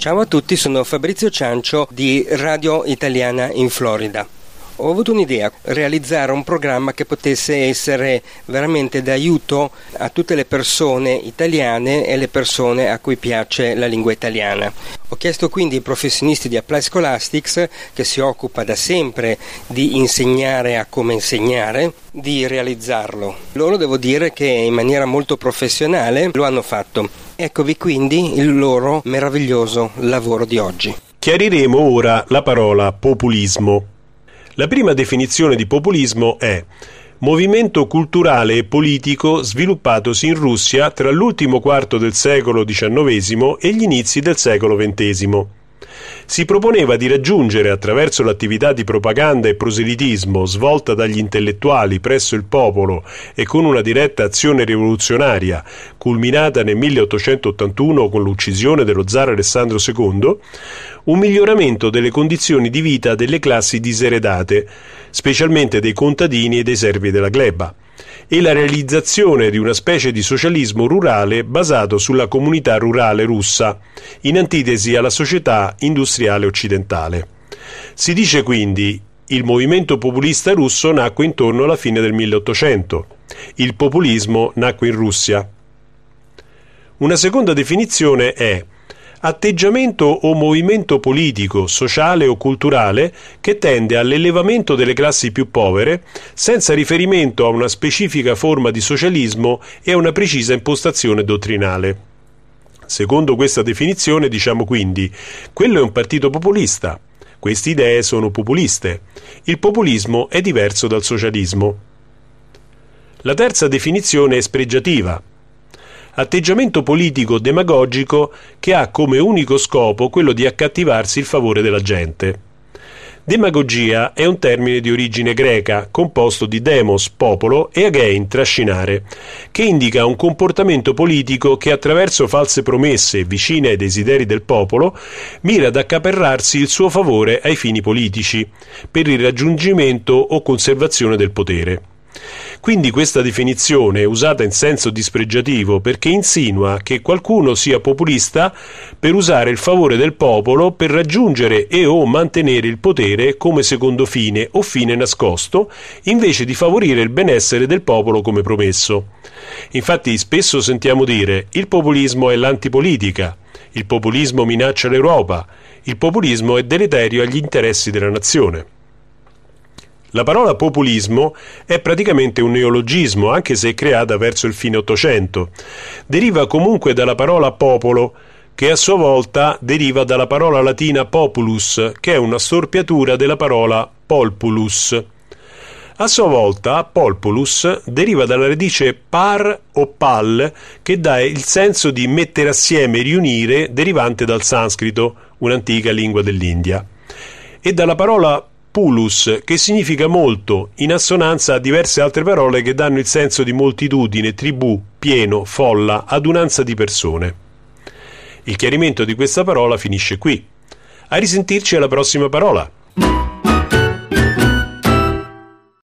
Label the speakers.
Speaker 1: Ciao a tutti, sono Fabrizio Ciancio di Radio Italiana in Florida. Ho avuto un'idea, realizzare un programma che potesse essere veramente d'aiuto a tutte le persone italiane e le persone a cui piace la lingua italiana. Ho chiesto quindi ai professionisti di Apply Scholastics, che si occupa da sempre di insegnare a come insegnare, di realizzarlo. Loro devo dire che in maniera molto professionale lo hanno fatto. Eccovi quindi il loro
Speaker 2: meraviglioso lavoro di oggi. Chiariremo ora la parola populismo. La prima definizione di populismo è movimento culturale e politico sviluppatosi in Russia tra l'ultimo quarto del secolo XIX e gli inizi del secolo XX si proponeva di raggiungere attraverso l'attività di propaganda e proselitismo svolta dagli intellettuali presso il popolo e con una diretta azione rivoluzionaria, culminata nel 1881 con l'uccisione dello zar Alessandro II, un miglioramento delle condizioni di vita delle classi diseredate, specialmente dei contadini e dei servi della gleba e la realizzazione di una specie di socialismo rurale basato sulla comunità rurale russa, in antitesi alla società industriale occidentale. Si dice quindi il movimento populista russo nacque intorno alla fine del 1800. Il populismo nacque in Russia. Una seconda definizione è atteggiamento o movimento politico, sociale o culturale che tende all'elevamento delle classi più povere senza riferimento a una specifica forma di socialismo e a una precisa impostazione dottrinale. Secondo questa definizione diciamo quindi quello è un partito populista. Queste idee sono populiste. Il populismo è diverso dal socialismo. La terza definizione è spregiativa atteggiamento politico demagogico che ha come unico scopo quello di accattivarsi il favore della gente. Demagogia è un termine di origine greca, composto di demos, popolo, e agein, trascinare, che indica un comportamento politico che attraverso false promesse vicine ai desideri del popolo mira ad accaperrarsi il suo favore ai fini politici, per il raggiungimento o conservazione del potere. Quindi questa definizione è usata in senso dispregiativo perché insinua che qualcuno sia populista per usare il favore del popolo per raggiungere e o mantenere il potere come secondo fine o fine nascosto, invece di favorire il benessere del popolo come promesso. Infatti spesso sentiamo dire il populismo è l'antipolitica, il populismo minaccia l'Europa, il populismo è deleterio agli interessi della nazione. La parola populismo è praticamente un neologismo, anche se creata verso il fine Ottocento. Deriva comunque dalla parola popolo, che a sua volta deriva dalla parola latina populus, che è una storpiatura della parola polpulus. A sua volta, polpulus deriva dalla radice par o pal, che dà il senso di mettere assieme, riunire, derivante dal sanscrito, un'antica lingua dell'India e dalla parola Pulus, che significa molto, in assonanza a diverse altre parole che danno il senso di moltitudine, tribù, pieno, folla, adunanza di persone. Il chiarimento di questa parola finisce qui. A risentirci alla prossima parola.